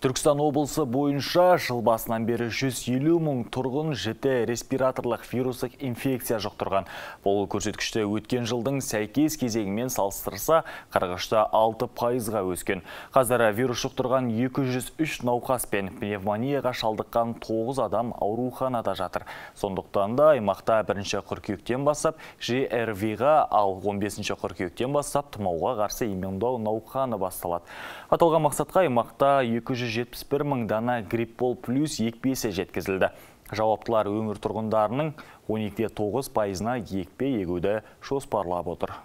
Түркістан облысы бойынша жыл басынан бері 150 мың тұрғын жіті респираторлық вирусық инфекция жұқтырған. Бұл көрсеткішті өткен жылдың сәйкес кезегімен салыстырса, қарғышта 6 пайызға өскен. Қазара вирус жұқтырған 203 науқас пен пневмонияға шалдыққан 9 адам ауруханада жатыр. Сондықтан да аймақта 1-ші қыркүйектен бастап ЖРВ-ға, ал 15-ші қыркүйектен бастап тұмауға қарсы иммундау науқаны басталады. Аталған мақсатқа аймақта 200 171 мың дана гриппол плюс екпесе жеткізілді. Жауаптылар өмір тұрғындарының 12-9 пайызына екпе егуді шоспарлап отыр.